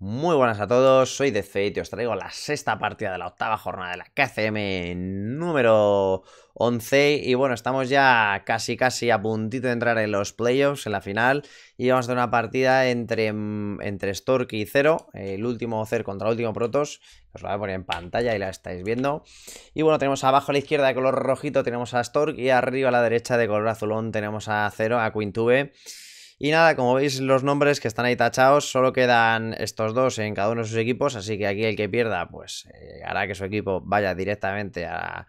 Muy buenas a todos, soy DC y os traigo la sexta partida de la octava jornada de la KCM número 11 y bueno, estamos ya casi casi a puntito de entrar en los playoffs, en la final y vamos a tener una partida entre, entre Stork y Zero, el último Cero contra el último Protos, os la voy a poner en pantalla y la estáis viendo y bueno, tenemos abajo a la izquierda de color rojito tenemos a Stork y arriba a la derecha de color azulón tenemos a Zero, a Quintube y nada, como veis los nombres que están ahí tachados, solo quedan estos dos en cada uno de sus equipos, así que aquí el que pierda pues eh, hará que su equipo vaya directamente a,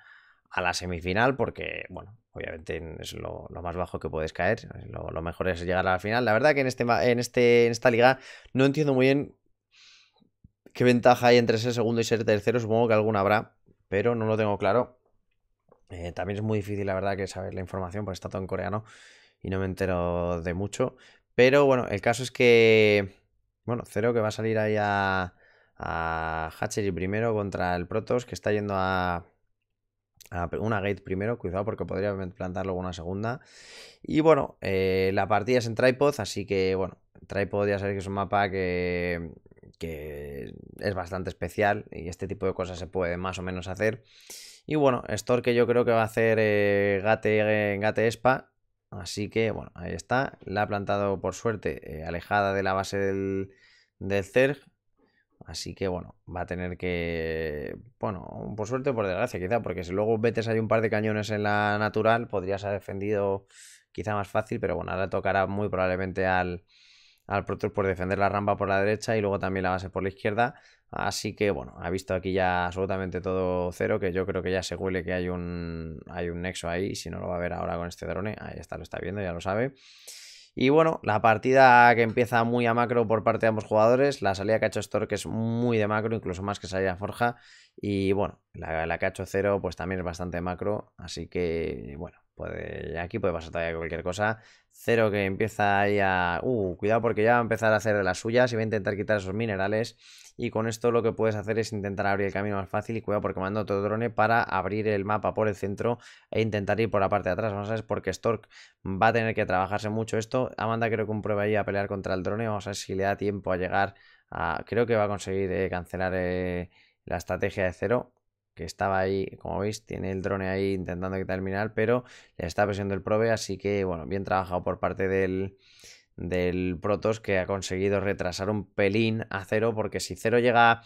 la semifinal, porque bueno, obviamente es lo, más bajo que puedes caer, lo, mejor es llegar a la final. La verdad que en, este, en, este, en esta liga no entiendo muy bien qué ventaja hay entre ser segundo y ser tercero, supongo que alguna habrá, pero no lo tengo claro. Eh, también es muy difícil, la verdad, que saber la información, porque está todo en coreano y no me entero de mucho. Pero bueno, el caso es que. Bueno, Cero que va a salir ahí a, a Hatchery primero contra el Protoss, que está yendo a, a una gate primero. Cuidado porque podría plantar luego una segunda. Y bueno, eh, la partida es en Tripod, así que bueno, Tripod ya sabéis que es un mapa que, que es bastante especial y este tipo de cosas se puede más o menos hacer. Y bueno, Stork que yo creo que va a hacer eh, Gate, Gate Espa Así que, bueno, ahí está. La ha plantado, por suerte, eh, alejada de la base del, cer. CERG. Así que, bueno, va a tener que... Bueno, por suerte o por desgracia, quizá, porque si luego metes hay un par de cañones en la natural, podrías haber defendido quizá más fácil, pero bueno, ahora tocará muy probablemente al, al por defender la rampa por la derecha y luego también la base por la izquierda. Así que bueno, ha visto aquí ya absolutamente todo cero, que yo creo que ya se huele que hay un, hay un nexo ahí, si no lo va a ver ahora con este drone, ahí está, lo está viendo, ya lo sabe. Y bueno, la partida que empieza muy a macro por parte de ambos jugadores, la salida que ha hecho Stork es muy de macro, incluso más que salida Forja, y bueno, la, la que ha hecho Cero pues también es bastante macro, así que bueno, pues, aquí puede pasar todavía cualquier cosa. Cero que empieza ahí a... Uh, cuidado porque ya va a empezar a hacer de las suyas y va a intentar quitar esos minerales. Y con esto lo que puedes hacer es intentar abrir el camino más fácil y cuidado porque mando otro drone para abrir el mapa por el centro e intentar ir por la parte de atrás. Vamos a ver porque Stork va a tener que trabajarse mucho esto. Amanda creo que comprueba ahí a pelear contra el drone. Vamos a ver si le da tiempo a llegar a... Creo que va a conseguir eh, cancelar eh, la estrategia de cero que estaba ahí, como veis, tiene el drone ahí intentando quitar el mineral, pero le está presionando el probe, así que, bueno, bien trabajado por parte del, del Protos que ha conseguido retrasar un pelín a cero porque si cero llega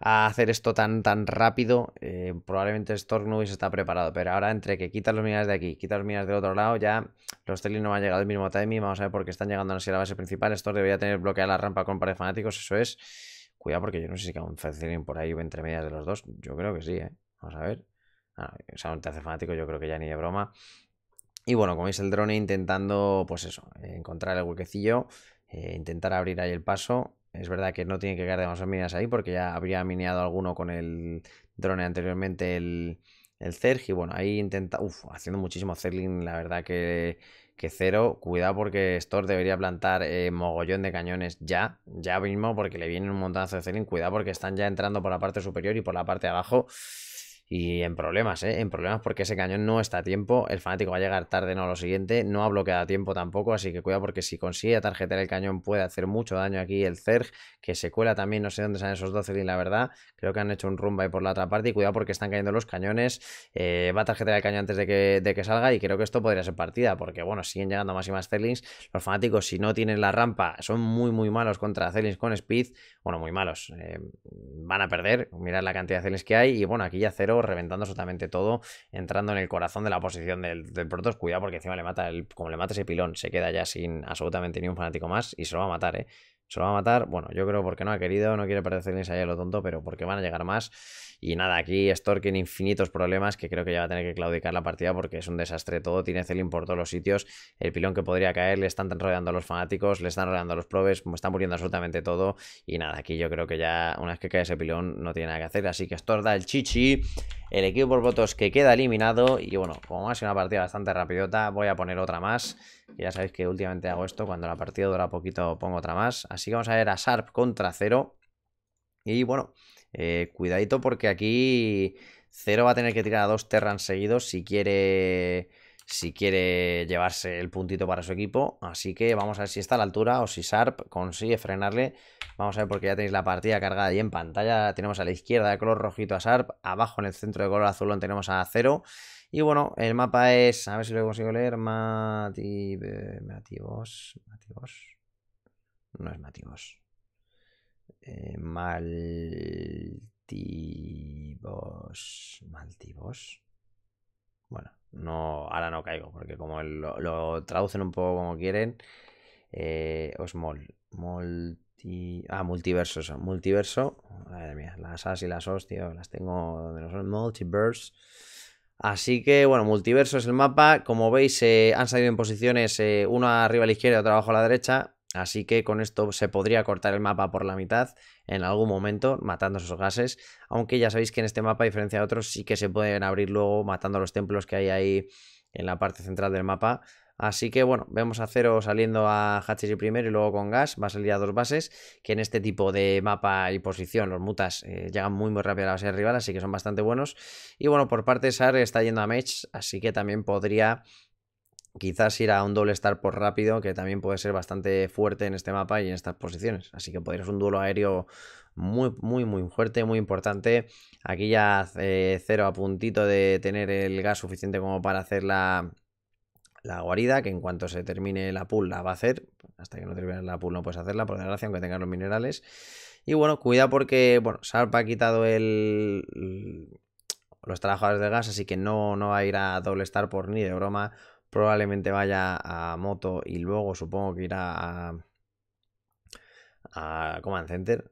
a hacer esto tan, tan rápido eh, probablemente probablemente no está preparado pero ahora entre que quita los minas de aquí quita los minas del otro lado ya los Telly no van a llegar al mismo timing vamos a ver por qué están llegando a la base principal Stork debería tener bloqueada la rampa con par de fanáticos eso es Cuidado porque yo no sé si cae un Celine por ahí o entre medias de los dos. Yo creo que sí, ¿eh? Vamos a ver. Ah, o sea, un hace fanático yo creo que ya ni de broma. Y bueno, como veis el drone intentando, pues eso, encontrar el huequecillo, eh, intentar abrir ahí el paso. Es verdad que no tiene que caer más minas ahí porque ya habría mineado alguno con el drone anteriormente el, el Y Bueno, ahí intenta, uff, haciendo muchísimo Zerling, la verdad que que cero, cuidado porque Store debería plantar eh, mogollón de cañones ya, ya mismo, porque le vienen un montón de Celin, cuidado porque están ya entrando por la parte superior y por la parte de abajo. Y en problemas, ¿eh? En problemas porque ese cañón no está a tiempo. El fanático va a llegar tarde, no a lo siguiente. No ha bloqueado a tiempo tampoco, así que cuidado porque si consigue tarjetar el cañón puede hacer mucho daño aquí el Zerg, que se cuela también. No sé dónde están esos 12 la verdad. Creo que han hecho un rumba ahí por la otra parte. Y cuidado porque están cayendo los cañones. Eh, va a tarjetar el cañón antes de que, de que salga. Y creo que esto podría ser partida porque, bueno, siguen llegando más y más Zerlings. Los fanáticos, si no tienen la rampa, son muy, muy malos contra Zerlings con Speed. Bueno, muy malos. Eh, van a perder. Mirad la cantidad de Zerlings que hay. Y bueno, aquí ya cero reventando absolutamente todo, entrando en el corazón de la posición del, del Protoss. Cuidado porque encima le mata, el, como le mata ese pilón, se queda ya sin absolutamente ni un fanático más y se lo va a matar, ¿eh? Se lo va a matar, bueno, yo creo porque no ha querido, no quiere parecer ensayo lo tonto, pero porque van a llegar más. Y nada, aquí tiene infinitos problemas que creo que ya va a tener que claudicar la partida porque es un desastre todo. Tiene Celine por todos los sitios. El pilón que podría caer, le están rodeando a los fanáticos, le están rodeando a los probes, están muriendo absolutamente todo. Y nada, aquí yo creo que ya una vez que cae ese pilón no tiene nada que hacer. Así que Stor da el chichi. El equipo por votos que queda eliminado. Y bueno, como ha sido una partida bastante rapidota, voy a poner otra más. ya sabéis que últimamente hago esto. Cuando la partida dura poquito pongo otra más. Así que vamos a ver a Sharp contra Cero. Y bueno, eh, cuidadito porque aquí Cero va a tener que tirar a dos Terran seguidos si quiere, si quiere llevarse el puntito para su equipo. Así que vamos a ver si está a la altura o si Sharp consigue frenarle. Vamos a ver porque ya tenéis la partida cargada Y en pantalla. Tenemos a la izquierda de color rojito a Sharp, Abajo en el centro de color azul Lo tenemos a Cero. Y bueno, el mapa es, a ver si lo consigo leer, Matibos no es Mativos, eh, Maltivos. Maltivos. Bueno, no, ahora no caigo, porque como lo, traducen un poco como quieren, eh, Osmol. Multi, ah, multiverso, multiverso. Madre las As y las Os, tío, las tengo donde no son. Multiverse. Así que, bueno, multiverso es el mapa. Como veis, eh, han salido en posiciones eh, uno arriba a la izquierda y otro abajo a la derecha. Así que con esto se podría cortar el mapa por la mitad en algún momento, matando esos gases. Aunque ya sabéis que en este mapa, a diferencia de otros, sí que se pueden abrir luego matando los templos que hay ahí en la parte central del mapa. Así que bueno, vemos a Cero saliendo a Hatchery primero y luego con Gas. Va a salir a dos bases, que en este tipo de mapa y posición los mutas eh, llegan muy muy rápido a la base de rival, así que son bastante buenos. Y bueno, por parte de Sar está yendo a Mech, así que también podría Quizás ir a un doble star por rápido, que también puede ser bastante fuerte en este mapa y en estas posiciones. Así que podría ser un duelo aéreo muy, muy, muy fuerte, muy importante. Aquí ya eh, cero a puntito de tener el gas suficiente como para hacer la, la guarida, que en cuanto se termine la pool la va a hacer. Hasta que no termine la pool no puedes hacerla, por desgracia, aunque tengan los minerales. Y bueno, cuidado porque, bueno, Sarp ha quitado el, los trabajadores de gas, así que no, no va a ir a doble star por ni de broma probablemente vaya a moto y luego supongo que irá a, Command Center.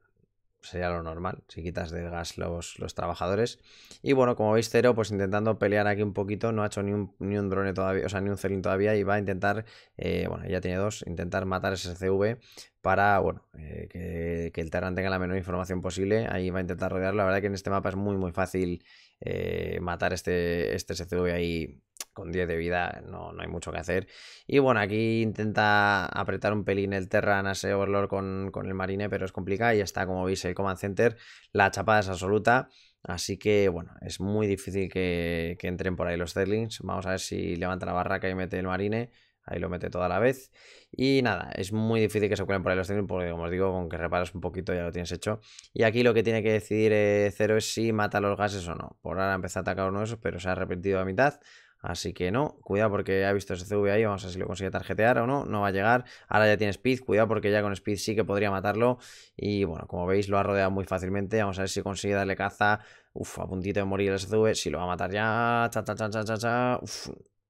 Sería lo normal, si quitas de gas los, los trabajadores. Y bueno, como veis, Cero, pues intentando pelear aquí un poquito, no ha hecho ni un, drone todavía, o sea, ni un celín todavía, y va a intentar, eh, bueno, ya tiene dos, intentar matar ese CV para, bueno, eh, que, el Terran tenga la menor información posible. Ahí va a intentar rodearlo. La verdad que en este mapa es muy, muy fácil eh, matar este, este SCV ahí con 10 de vida no, no, hay mucho que hacer. Y bueno, aquí intenta apretar un pelín el Terran a ese Overlord con, el Marine, pero es complicado. Y está, como veis, el Command Center. La chapada es absoluta. Así que, bueno, es muy difícil que, entren por ahí los Zerlings. Vamos a ver si levanta la barraca y mete el Marine. Ahí lo mete toda la vez. Y nada, es muy difícil que se cuelen por ahí los Zerlings porque, como os digo, con que reparas un poquito ya lo tienes hecho. Y aquí lo que tiene que decidir cero eh, es si mata los gases o no. Por ahora empezó a atacar uno de esos, pero se ha arrepentido a mitad. Así que no, cuidado porque ha visto ese CV ahí, vamos a ver si lo consigue tarjetear o no, no va a llegar. Ahora ya tiene Speed, cuidado porque ya con Speed sí que podría matarlo. Y bueno, como veis lo ha rodeado muy fácilmente, vamos a ver si consigue darle caza. Uf, a puntito de morir el CV si lo va a matar ya, cha, cha, cha, cha, cha,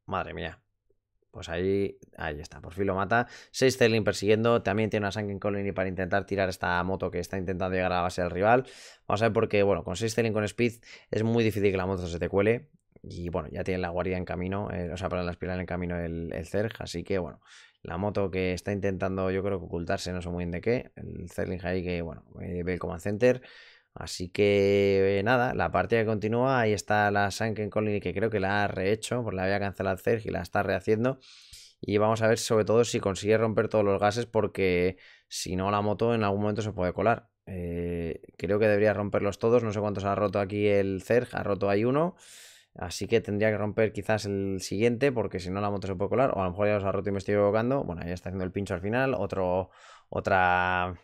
madre mía, pues ahí, ahí está, por fin lo mata. 6 persiguiendo, también tiene una Sanken Colony para intentar tirar esta moto que está intentando llegar a la base del rival. Vamos a ver porque, bueno, con 6 Celing con Speed es muy difícil que la moto se te cuele. Y bueno, ya tienen la guardia en camino, eh, o sea, para la espiral en camino el, el así que bueno, la moto que está intentando, yo creo que ocultarse, no sé muy bien de qué, el Zerling ahí que bueno, eh, ve el Command Center. Así que eh, nada, la partida continúa, ahí está la Sanken Colony que creo que la ha rehecho, porque la había cancelado el CERG y la está rehaciendo. Y vamos a ver sobre todo si consigue romper todos los gases porque si no la moto en algún momento se puede colar. creo que debería romperlos todos, no sé cuántos ha roto aquí el CERG, ha roto ahí uno. Así que tendría que romper quizás el siguiente, porque si no la moto se puede colar. O a lo mejor ya os ha roto y me estoy equivocando. Bueno, ya está haciendo el pincho al final. Otro, otra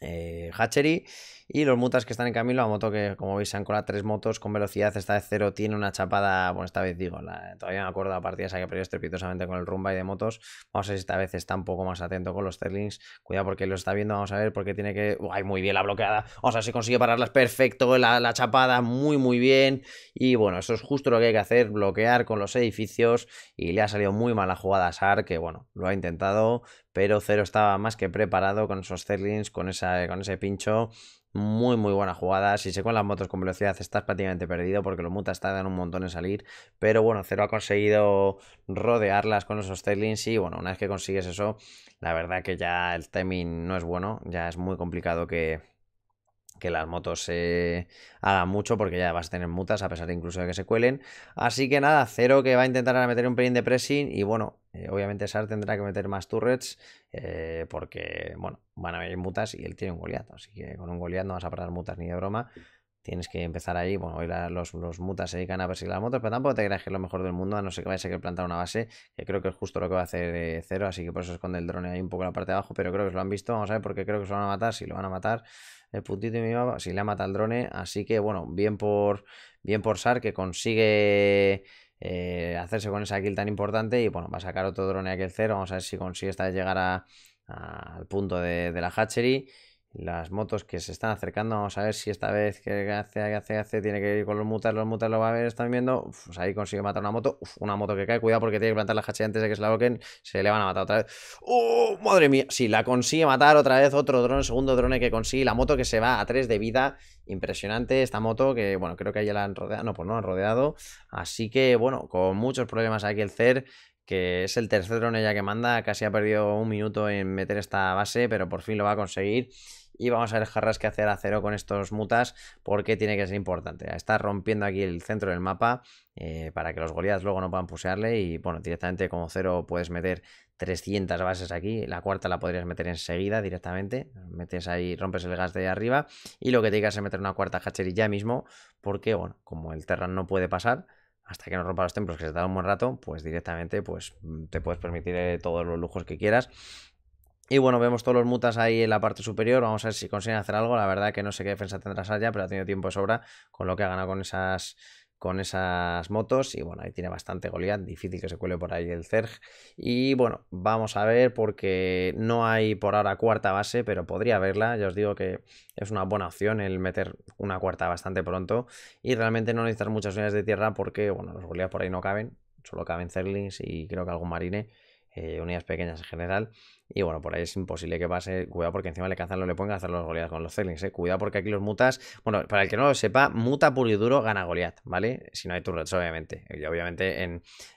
eh, Hatchery. Y los mutas que están en camino, la moto que, como veis, se han colado tres motos con velocidad. Esta de cero tiene una chapada. Bueno, esta vez digo, la, todavía me acuerdo la partida esa que perdido estrepitosamente con el rumba y de motos. Vamos a ver si esta vez está un poco más atento con los Sterlings. Cuidado porque lo está viendo. Vamos a ver porque tiene que. hay muy bien la bloqueada! Vamos a ver si consigue pararlas. Perfecto, la, la chapada, muy, muy bien. Y bueno, eso es justo lo que hay que hacer: bloquear con los edificios. Y le ha salido muy mala jugada a Sar, que bueno, lo ha intentado, pero Cero estaba más que preparado con esos Zerlings, con, esa, con ese pincho. Muy, muy buena jugada. Si se con las motos con velocidad estás prácticamente perdido porque los mutas dan un montón en salir. Pero bueno, Cero ha conseguido rodearlas con esos Zerlings y bueno, una vez que consigues eso, la verdad que ya el timing no es bueno. Ya es muy complicado que, las motos se hagan mucho porque ya vas a tener mutas a pesar incluso de que se cuelen. Así que nada, cero que va a intentar meter un pelín de pressing y bueno, eh, obviamente Sar tendrá que meter más turrets eh, porque, bueno, van a venir mutas y él tiene un Goliath. Así que con un Goliath no vas a parar mutas ni de broma. Tienes que empezar ahí. Bueno, hoy los, los, mutas se dedican a perseguir las mutas pero tampoco te creas que es lo mejor del mundo, a no ser que vayas a que plantar una base, que creo que es justo lo que va a hacer eh, Cero, así que por eso esconde el drone ahí un poco en la parte de abajo, pero creo que se lo han visto. Vamos a ver porque creo que se lo van a matar. Si lo van a matar, el puntito y mi mamá, si le ha matado el drone. Así que, bueno, bien por, bien por Sar que consigue eh, hacerse con esa kill tan importante y bueno, va a sacar otro drone aquí el cero, vamos a ver si consigue esta llegar a, al punto de, de la hatchery las motos que se están acercando. Vamos a ver si esta vez que hace, hace, hace, tiene que ir con los mutas, los mutas lo va a ver, están viendo. pues ahí consigue matar una moto. una moto que cae, cuidado porque tiene que plantar las hacha antes de que se la bloqueen. Se le van a matar otra vez. ¡Oh, madre mía! Si la consigue matar otra vez, otro drone, segundo drone que consigue. La moto que se va a 3 de vida. Impresionante esta moto que, bueno, creo que ya la han rodeado. No, pues no han rodeado. Así que, bueno, con muchos problemas aquí el CER que es el tercer drone ya que manda, casi ha perdido un minuto en meter esta base, pero por fin lo va a conseguir. Y vamos a ver que hacer a cero con estos mutas porque tiene que ser importante. Está rompiendo aquí el centro del mapa eh, para que los goleadas luego no puedan pusearle y bueno, directamente como cero puedes meter 300 bases aquí, la cuarta la podrías meter enseguida directamente, metes ahí, rompes el gas de arriba y lo que te digas es meter una cuarta hatchery ya mismo porque bueno, como el Terran no puede pasar hasta que no rompa los templos que se te da un buen rato, pues directamente pues te puedes permitir eh, todos los lujos que quieras y bueno, vemos todos los mutas ahí en la parte superior. Vamos a ver si consiguen hacer algo. La verdad que no sé qué defensa tendrá allá, pero ha tenido tiempo de sobra con lo que ha ganado con esas con esas motos y bueno, ahí tiene bastante Goliath, difícil que se cuele por ahí el Zerg y bueno, vamos a ver porque no hay por ahora cuarta base, pero podría haberla, ya os digo que es una buena opción el meter una cuarta bastante pronto y realmente no necesitar muchas unidades de tierra porque bueno, los Goliath por ahí no caben, solo caben Zerlings y creo que algún Marine eh, unidades pequeñas en general. Y bueno, por ahí es imposible que pase. Cuidado porque encima le cazan o le pueden hacer los goleadas con los Zerlings, eh. Cuidado porque aquí los mutas. Bueno, para el que no lo sepa, muta puro y duro gana Goliath, ¿vale? Si no hay turrets, obviamente. Y obviamente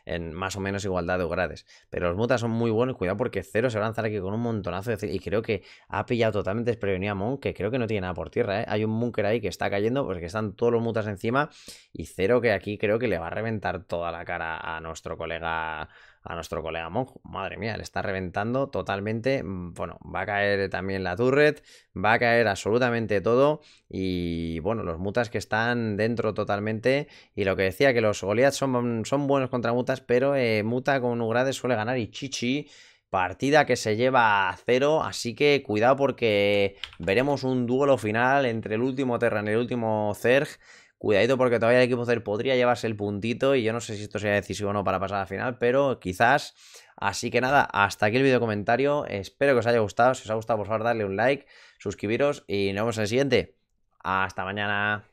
en, más o menos igualdad de grades. Pero los mutas son muy buenos. Cuidado porque Cero se va a lanzar aquí con un montonazo de Y creo que ha pillado totalmente desprevenido Monk, que creo que no tiene nada por tierra, eh. Hay un Munker ahí que está cayendo porque pues están todos los mutas encima. Y Cero que aquí creo que le va a reventar toda la cara a nuestro colega a nuestro colega Monk, Madre mía, le está reventando totalmente. Mm, bueno, va a caer también la turret, va a caer absolutamente todo. Y bueno, los mutas que están dentro totalmente. Y lo que decía, que los Goliath son, son buenos contra mutas, pero eh, muta con Ugrades suele ganar y Chichi. Partida que se lleva a cero, así que cuidado porque veremos un duelo final entre el último Terran y el último Zerg Cuidadito porque todavía el equipo hacer podría llevarse el puntito y yo no sé si esto sea decisivo o no para pasar a la final, pero quizás. Así que nada, hasta aquí el vídeo comentario. Espero que os haya gustado. Si os ha gustado, por favor, darle un like, suscribiros y nos vemos en el siguiente. Hasta mañana.